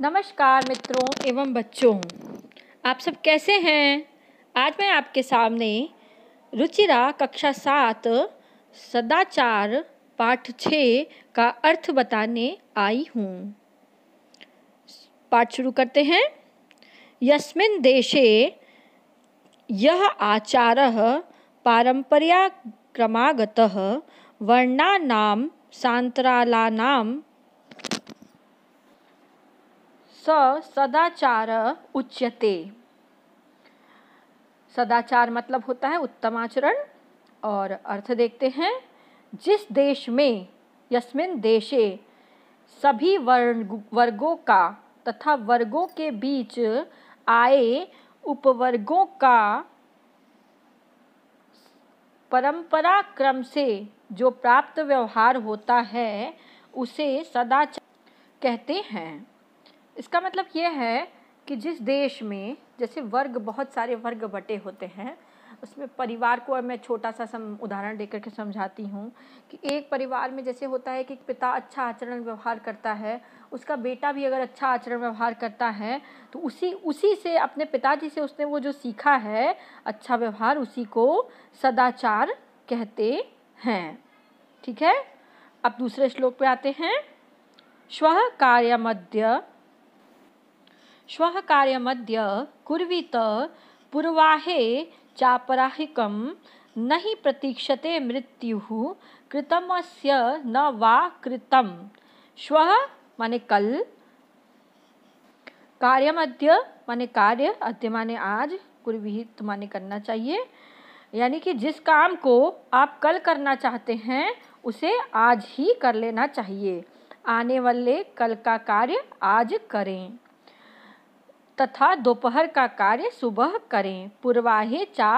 नमस्कार मित्रों एवं बच्चों आप सब कैसे हैं आज मैं आपके सामने रुचिरा कक्षा सात सदाचार पाठ छ का अर्थ बताने आई हूँ पाठ शुरू करते हैं यस्मिन देशे यह आचार पारंपरिया क्रमागत नाम सांतरालानाम स सदाचार उच्यते सदाचार मतलब होता है उत्तम आचरण और अर्थ देखते हैं जिस देश में यस्मिन देशे सभी वर्ग वर्गों का तथा वर्गों के बीच आए उपवर्गों का परंपरा क्रम से जो प्राप्त व्यवहार होता है उसे सदाचार कहते हैं इसका मतलब ये है कि जिस देश में जैसे वर्ग बहुत सारे वर्ग बटे होते हैं उसमें परिवार को मैं छोटा सा सम उदाहरण देकर के समझाती हूँ कि एक परिवार में जैसे होता है कि पिता अच्छा आचरण व्यवहार करता है उसका बेटा भी अगर अच्छा आचरण व्यवहार करता है तो उसी उसी से अपने पिताजी से उसने वो जो सीखा है अच्छा व्यवहार उसी को सदाचार कहते हैं ठीक है अब दूसरे श्लोक पे आते हैं स्व कार्यमध्य श्वः कार्यमद्य कुर्वित पूर्वाहे चापराहिकं न हि प्रतीक्षते मृत्युः कृतमस्य न वा कृतम श्वः माने कल कार्यमद्य माने कार्य अद्य माने आज कुर्वित माने करना चाहिए यानी कि जिस काम को आप कल करना चाहते हैं उसे आज ही कर लेना चाहिए आने वाले कल का कार्य आज करें तथा दोपहर का कार्य सुबह करें पूर्वाहे चा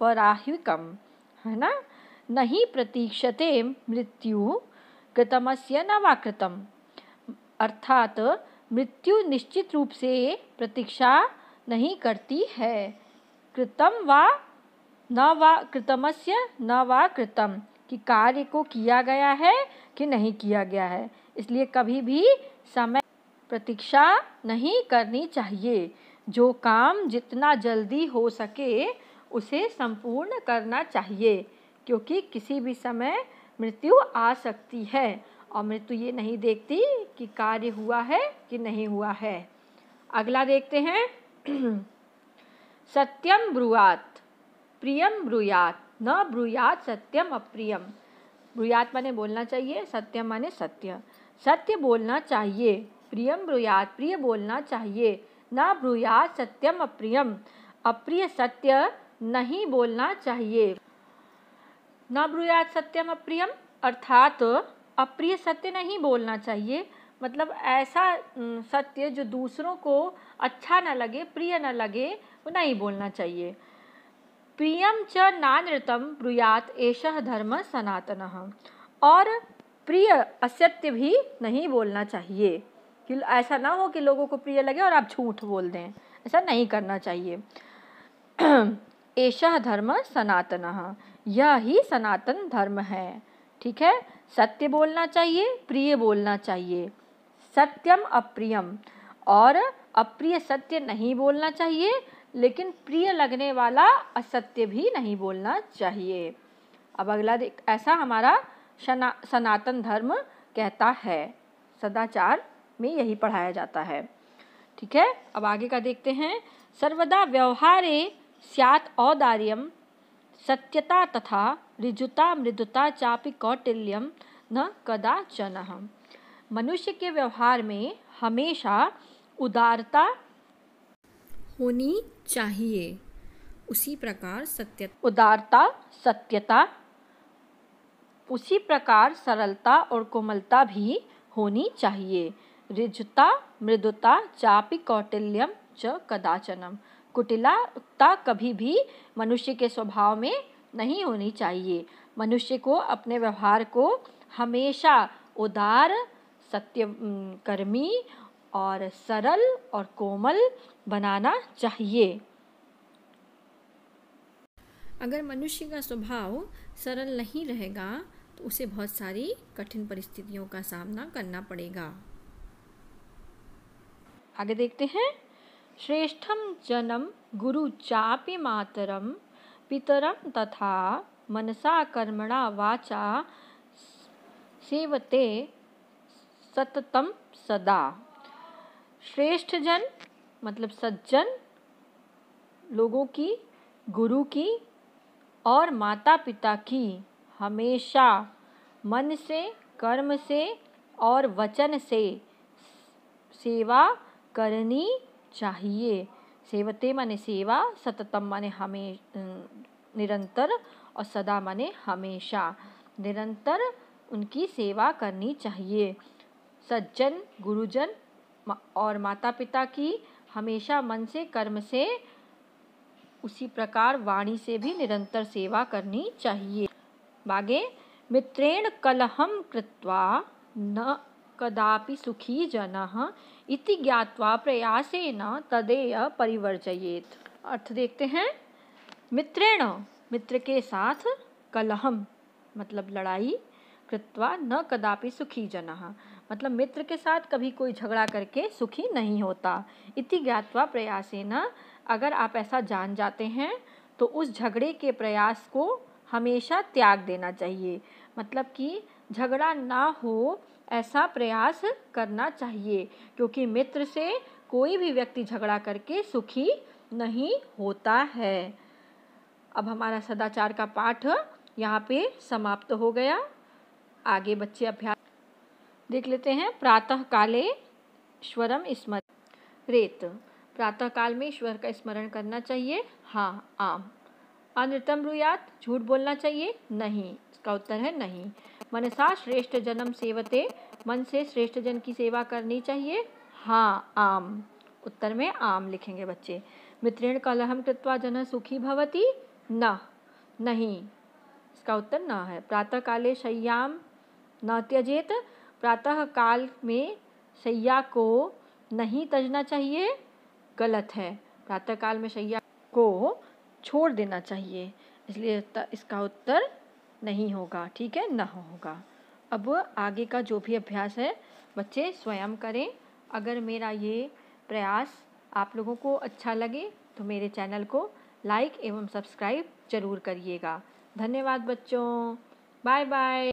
पराहिकम है ना नहीं प्रतीक्षते मृत्यु कृतमस्य न वा कृतम अर्थात मृत्यु निश्चित रूप से प्रतीक्षा नहीं करती है कृतम वा न वा कृतमस्य न वा कृतम कि कार्य को किया गया है कि नहीं किया गया है इसलिए कभी भी समय प्रतीक्षा नहीं करनी चाहिए जो काम जितना जल्दी हो सके उसे संपूर्ण करना चाहिए क्योंकि किसी भी समय मृत्यु आ सकती है और मृत्यु ये नहीं देखती कि कार्य हुआ है कि नहीं हुआ है अगला देखते हैं सत्यम ब्रुआत प्रियम ब्रुयात न ब्रुयात सत्यम अप्रियम ब्रुयात माने बोलना चाहिए सत्यम माने सत्य सत्य बोलना चाहिए प्रियम ब्रूयात प्रिय बोलना चाहिए ना ब्रूयात सत्यम अप्रियम अप्रिय सत्य नहीं बोलना चाहिए न ब्रूयात सत्यम अप्रियम अर्थात अप्रिय सत्य नहीं बोलना चाहिए मतलब ऐसा सत्य जो दूसरों को अच्छा न लगे प्रिय न लगे वो नहीं बोलना चाहिए प्रियम च नानृतम ब्रूयात एष धर्म सनातन और प्रिय असत्य भी नहीं बोलना चाहिए कि ऐसा ना हो कि लोगों को प्रिय लगे और आप झूठ बोल दें ऐसा नहीं करना चाहिए ऐसा धर्म सनातन यह ही सनातन धर्म है ठीक है सत्य बोलना चाहिए प्रिय बोलना चाहिए सत्यम अप्रियम और अप्रिय सत्य नहीं बोलना चाहिए लेकिन प्रिय लगने वाला असत्य भी नहीं बोलना चाहिए अब अगला ऐसा हमारा सना, सनातन धर्म कहता है सदाचार में यही पढ़ाया जाता है ठीक है अब आगे का देखते हैं सर्वदा व्यवहारे सियात औदार्यम सत्यता तथा ऋजुता मृदुता चापि कौटिल्यम न कदाचन मनुष्य के व्यवहार में हमेशा उदारता होनी चाहिए उसी प्रकार सत्य उदारता सत्यता उसी प्रकार सरलता और कोमलता भी होनी चाहिए रिजुता मृदुता चापि कौटिल्यम च कदाचनम कुटिलता कभी भी मनुष्य के स्वभाव में नहीं होनी चाहिए मनुष्य को अपने व्यवहार को हमेशा उदार सत्यकर्मी और सरल और कोमल बनाना चाहिए अगर मनुष्य का स्वभाव सरल नहीं रहेगा तो उसे बहुत सारी कठिन परिस्थितियों का सामना करना पड़ेगा आगे देखते हैं श्रेष्ठम जनम गुरु चापि मातरम पितरम तथा मनसा कर्मणा वाचा सेवते सततम सदा श्रेष्ठ जन मतलब सज्जन लोगों की गुरु की और माता पिता की हमेशा मन से कर्म से और वचन से सेवा करनी चाहिए सेवते माने सेवा सततम माने हमें निरंतर और सदा माने हमेशा निरंतर उनकी सेवा करनी चाहिए सज्जन गुरुजन और माता पिता की हमेशा मन से कर्म से उसी प्रकार वाणी से भी निरंतर सेवा करनी चाहिए बागे मित्रेण कलहम कृत्वा न कदापि सुखी जनः इति ज्ञात्वा प्रयासेन तदेय परिवर्जयेत अर्थ देखते हैं मित्रेण मित्र के साथ कलहम मतलब लड़ाई कृत्वा न कदापि सुखी जनः मतलब मित्र के साथ कभी कोई झगड़ा करके सुखी नहीं होता इति ज्ञातवा प्रयासेन अगर आप ऐसा जान जाते हैं तो उस झगड़े के प्रयास को हमेशा त्याग देना चाहिए मतलब कि झगड़ा ना हो ऐसा प्रयास करना चाहिए क्योंकि मित्र से कोई भी व्यक्ति झगड़ा करके सुखी नहीं होता है अब हमारा सदाचार का पाठ यहाँ पे समाप्त हो गया आगे बच्चे अभ्यास देख लेते हैं प्रातः काले स्वरम स्मर रेत प्रातः काल में ईश्वर का स्मरण करना चाहिए हाँ आम अनृतम रुयात झूठ बोलना चाहिए नहीं इसका उत्तर है नहीं मनसा श्रेष्ठ जन्म सेवते मन से श्रेष्ठ जन की सेवा करनी चाहिए हाँ आम उत्तर में आम लिखेंगे बच्चे मित्रेण कलहम कृत्वा जन सुखी भवती न नहीं इसका उत्तर न है प्रातः काले शय्याम न त्यजेत प्रातः काल में शैया को नहीं तजना चाहिए गलत है प्रातः काल में शैया को छोड़ देना चाहिए इसलिए इसका उत्तर नहीं होगा ठीक है ना होगा अब आगे का जो भी अभ्यास है बच्चे स्वयं करें अगर मेरा ये प्रयास आप लोगों को अच्छा लगे तो मेरे चैनल को लाइक एवं सब्सक्राइब जरूर करिएगा धन्यवाद बच्चों बाय बाय